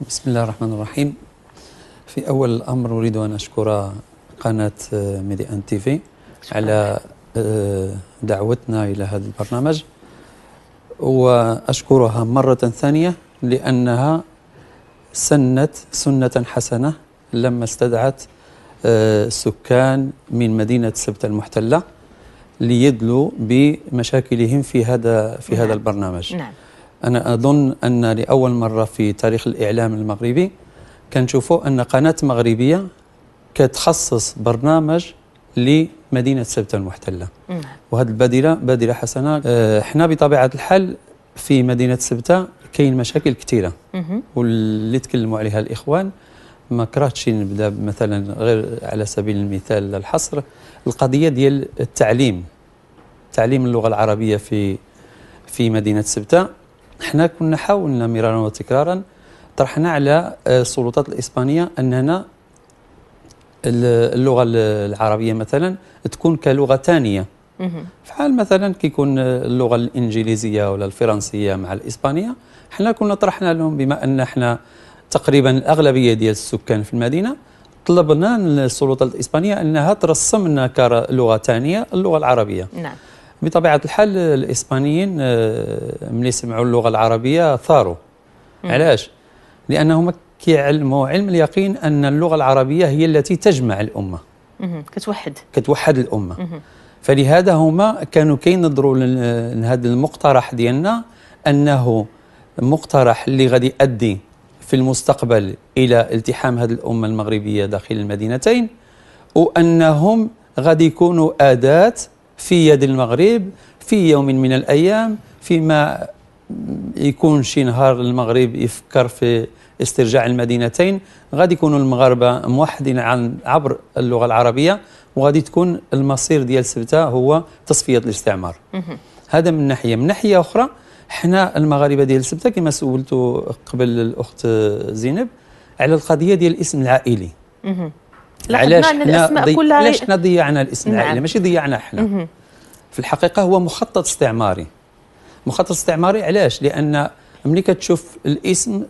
بسم الله الرحمن الرحيم في أول الأمر أريد أن أشكر قناة آه، ميدي أن تي في على آه، دعوتنا إلى هذا البرنامج وأشكرها مرة ثانية لأنها سنت سنة حسنة لما استدعت آه، سكان من مدينة سبت المحتلة ليدلوا بمشاكلهم في هذا في نعم. هذا البرنامج نعم. أنا أظن أن لأول مرة في تاريخ الإعلام المغربي كنشوفوا أن قناة مغربية كتخصص برنامج لمدينة سبتة المحتلة وهذه البادرة بادرة حسنة آه، حنا بطبيعة الحال في مدينة سبتة كاين مشاكل كثيرة واللي تكلموا عليها الإخوان ما كرهتش نبدا مثلا غير على سبيل المثال الحصر القضيه ديال التعليم تعليم اللغه العربيه في في مدينه سبته حنا كنا حاولنا مرارا وتكرارا طرحنا على آه، السلطات الإسبانية أننا اللغة العربية مثلا تكون كلغة ثانية فحال مثلا كيكون اللغة الإنجليزية ولا الفرنسية مع الإسبانية حنا كنا طرحنا لهم بما أن احنا تقريبا الأغلبية ديال السكان في المدينة طلبنا من السلطات الإسبانية أنها ترسم لنا كلغة ثانية اللغة العربية نعم بطبيعه الحال الاسبانيين آه، ملي سمعوا اللغه العربيه ثاروا علاش لانهم كيعلموا علم اليقين ان اللغه العربيه هي التي تجمع الامه كتوحد كتوحد الامه فلهذا هما كانوا كينظروا لهذا المقترح ديالنا انه مقترح اللي غادي يؤدي في المستقبل الى التحام هذه الامه المغربيه داخل المدينتين وانهم غادي يكونوا اداه في يد المغرب في يوم من الأيام فيما يكون شي نهار المغرب يفكر في استرجاع المدينتين غادي يكونوا المغاربة موحدين عن عبر اللغة العربية وغادي تكون المصير ديال سبتة هو تصفية الاستعمار هذا من ناحية من ناحية أخرى حنا المغاربة ديال سبتة كما سولتوا قبل الأخت زينب على القضية ديال الاسم العائلي علاش احنا علاش احنا ضيعنا الاسم نعم. عائله ماشي ضيعنا احنا في الحقيقه هو مخطط استعماري مخطط استعماري علاش لان ملي كتشوف الاسم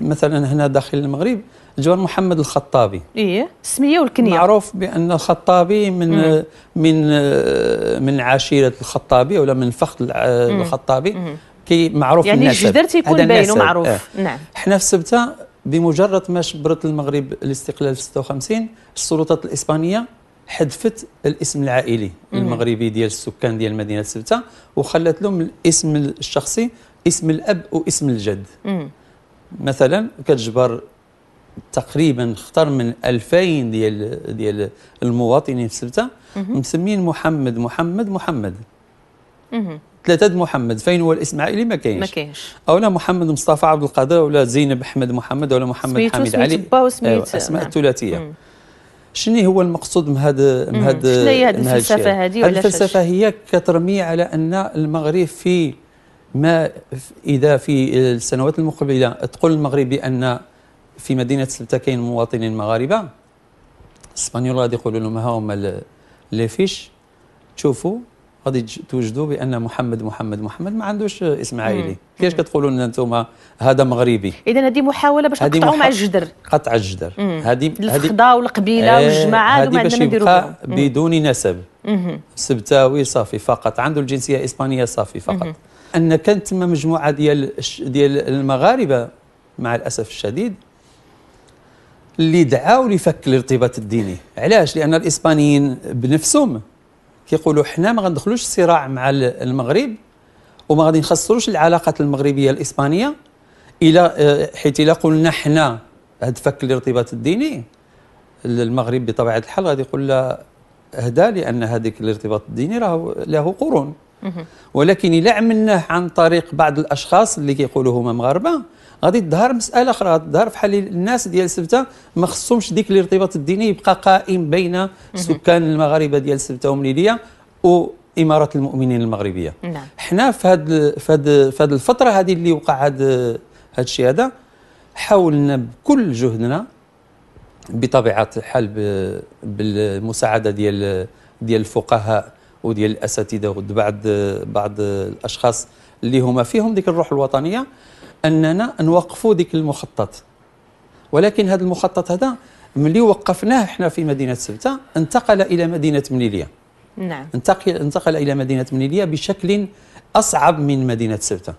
مثلا هنا داخل المغرب جوار محمد الخطابي ايه السميه والكنيه معروف بان الخطابي من مم. من من عشيره الخطابي ولا من فخذ الخطابي مم. كي معروف يعني النسب يعني الجدر تيكون باين ومعروف آه. نعم حنا في سبته بمجرد ما جبرت المغرب الاستقلال في 56 السلطات الاسبانيه حذفت الاسم العائلي المغربي ديال السكان ديال مدينه سبته وخلت لهم الاسم الشخصي اسم الاب واسم الجد مثلا كتجبر تقريبا اختار من 2000 ديال ديال المواطنين في سبته مسمين محمد محمد محمد ثلاثه محمد فين هو الاسم ما كاينش ما كاينش اولا محمد مصطفى عبد القادر ولا زينب احمد محمد ولا محمد أيوة، سميت حميد علي اسماء نعم. ثلاثيه شنو هو المقصود من هذا من هذا شنو هي الفلسفه هذه ولا الفلسفه هي كترمي على ان المغرب في ما اذا في السنوات المقبله تقول المغرب بان في مدينه سلبته كاين مواطنين مغاربه الاسبانيول غادي يقولوا لهم ها هما لي فيش تشوفوا غادي توجدوا بان محمد محمد محمد ما عندوش اسم عائلي كيفاش كتقولوا لنا انتم هذا مغربي اذا هذه محاوله باش تقطعوا مع الجدر قطع الجدر هذه الفخده والقبيله إيه، والجماعه هذه باش يبقى بدون نسب سبتاوي صافي فقط عنده الجنسيه الاسبانيه صافي فقط ان كانت تما مجموعه ديال ديال المغاربه مع الاسف الشديد اللي دعاو لفك الارتباط الديني علاش لان الاسبانيين بنفسهم كيقولوا حنا ما غندخلوش صراع مع المغرب وما غادي نخسروش العلاقات المغربيه الاسبانيه الى آه، حيت الا قلنا حنا هاد فك الارتباط الديني المغرب بطبيعه الحال غادي يقول لا هدا لان هذيك الارتباط الديني راه له قرون ولكن إلا عملناه عن طريق بعض الأشخاص اللي كيقولوا هما مغاربة غادي تظهر مسألة أخرى غادي تظهر بحال الناس ديال سبتة ما خصهمش ديك الارتباط الديني يبقى قائم بين سكان المغاربة ديال سبتة ومنيلية و المؤمنين المغربية نعم. حنا في هاد في هاد في هاد الفترة هذه اللي وقع هاد هاد الشيء هذا حاولنا بكل جهدنا بطبيعة الحال بالمساعدة ديال ديال الفقهاء وديال الاساتذه بعد بعض الاشخاص اللي هما فيهم ديك الروح الوطنيه اننا نوقفوا ديك المخطط ولكن هذا المخطط هذا ملي وقفناه احنا في مدينه سبته انتقل الى مدينه منيليه نعم انتقل انتقل الى مدينه منيليه بشكل اصعب من مدينه سبته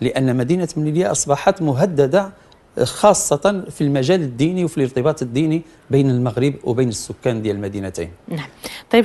لان مدينه منيليه اصبحت مهدده خاصة في المجال الديني وفي الارتباط الديني بين المغرب وبين السكان ديال المدينتين نعم طيب